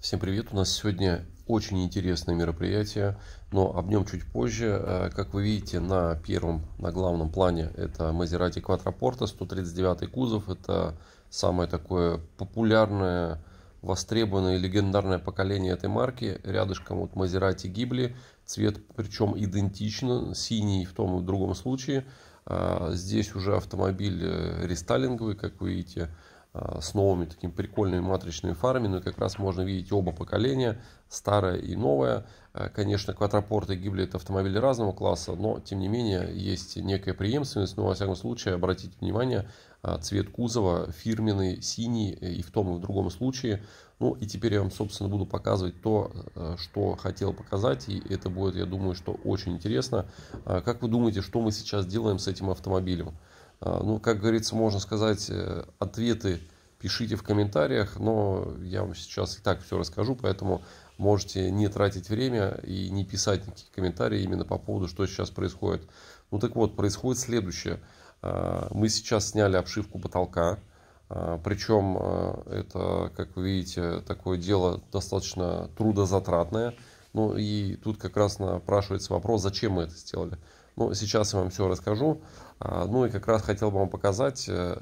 Всем привет! У нас сегодня очень интересное мероприятие, но об нем чуть позже. Э, как вы видите, на первом, на главном плане это Maserati Quattroporte 139 кузов. Это самое такое популярное, востребованное, легендарное поколение этой марки. Рядышком вот Maserati Ghibli. Цвет причем идентичен, синий в том и в другом случае. Э, здесь уже автомобиль э, рестайлинговый, как вы видите Э, с новыми такими прикольными матричными фарами, но как раз можно видеть оба поколения, старое и новое. Э, конечно, квадрапорты гибли это автомобили разного класса, но тем не менее есть некая преемственность, но во всяком случае обратите внимание, э, цвет кузова фирменный, синий и в том и в другом случае. Ну и теперь я вам, собственно, буду показывать то, что хотел показать, и это будет, я думаю, что очень интересно. Как вы думаете, что мы сейчас делаем с этим автомобилем? А, ну, как говорится, можно сказать, э, ответы пишите в комментариях, но я вам сейчас и так все расскажу, поэтому можете не тратить время и не писать никаких комментариев именно по поводу, что сейчас происходит. Ну так вот, происходит следующее. А, мы сейчас сняли обшивку потолка, а, причем это, как вы видите, такое дело достаточно трудозатратное. Ну и тут как раз напрашивается вопрос, зачем мы это сделали. Ну, сейчас я вам все расскажу. А, ну и как раз хотел бы вам показать э,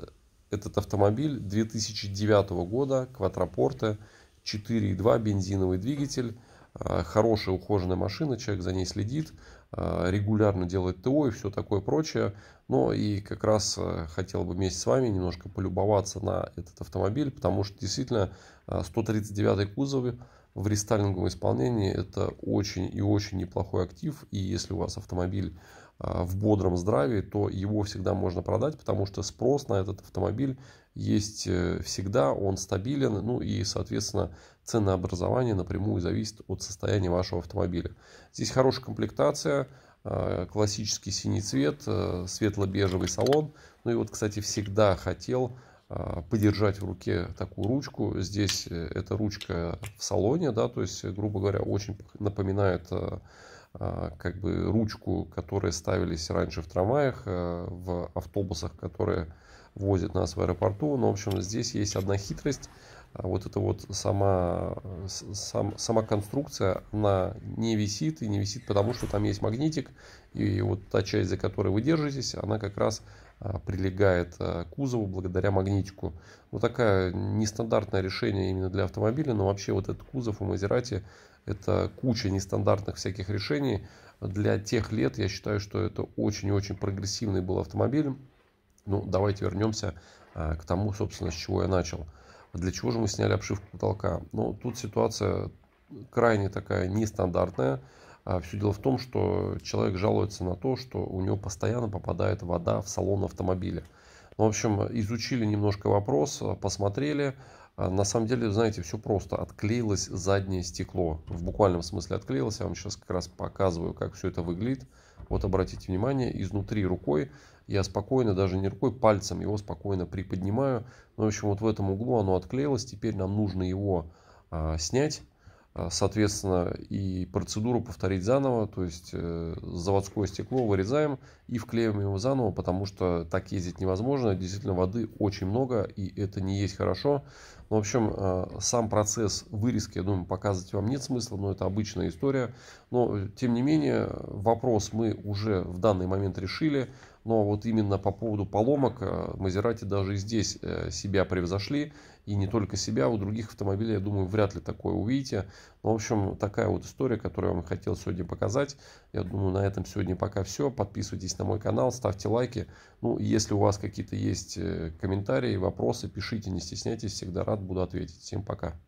этот автомобиль 2009 года, квадропорта, 4.2 бензиновый двигатель, а, хорошая ухоженная машина, человек за ней следит, а, регулярно делает ТО и все такое прочее. Но ну и как раз э, хотел бы вместе с вами немножко полюбоваться на этот автомобиль, потому что действительно 139 кузов в рестайлинговом исполнении это очень и очень неплохой актив. И если у вас автомобиль а, в бодром здравии, то его всегда можно продать, потому что спрос на этот автомобиль есть э, всегда, он стабилен, ну и, соответственно, ценообразование напрямую зависит от состояния вашего автомобиля. Здесь хорошая комплектация, а, классический синий цвет, э, светло-бежевый салон. Ну и вот, кстати, всегда хотел а, подержать в руке такую ручку. Здесь э, эта ручка в салоне, да, то есть, грубо говоря, очень напоминает а, как бы ручку, которые ставились раньше в трамваях, э, в автобусах, которые возят нас в аэропорту. Но, ну, в общем, здесь есть одна хитрость. А вот эта вот сама, э, сам, сама конструкция, она не висит, и не висит потому, что там есть магнитик, и вот та часть, за которой вы держитесь, она как раз а, прилегает э, к кузову благодаря магнитику. Вот такая нестандартное решение именно для автомобиля, но вообще вот этот кузов у Мазерати это куча нестандартных всяких решений. Для тех лет я считаю, что это очень и очень прогрессивный был автомобиль. Ну, давайте вернемся а, к тому, собственно, с чего я начал. Для чего же мы сняли обшивку потолка? Ну, тут ситуация крайне такая нестандартная. А, Все дело в том, что человек жалуется на то, что у него постоянно попадает вода в салон автомобиля. Ну, в общем, изучили немножко вопрос, посмотрели, а на самом деле, знаете, все просто. Отклеилось заднее стекло. В буквальном смысле отклеилось. Я вам сейчас как раз показываю, как все это выглядит. Вот обратите внимание, изнутри рукой я спокойно, даже не рукой, пальцем его спокойно приподнимаю. Ну, в общем, вот в этом углу оно отклеилось. Теперь нам нужно его а, снять. А, соответственно, и процедуру повторить заново. То есть э, заводское стекло вырезаем и вклеиваем его заново, потому что так ездить невозможно. Действительно, воды очень много, и это не есть хорошо. Ну, в общем, э, сам процесс вырезки, я думаю, показывать вам нет смысла, но это обычная история. Но, э, тем не менее, вопрос мы уже в данный момент решили. Но вот именно по поводу поломок э, Мазерати даже и здесь себя превзошли. И не только себя, у других автомобилей, я думаю, вряд ли такое увидите. Но, в общем, такая вот история, которую я вам хотел сегодня показать. Я думаю, на этом сегодня пока все. Подписывайтесь на мой канал, ставьте лайки. Ну, если у вас какие-то есть комментарии, вопросы, пишите, не стесняйтесь, всегда рад рад буду ответить. Всем пока.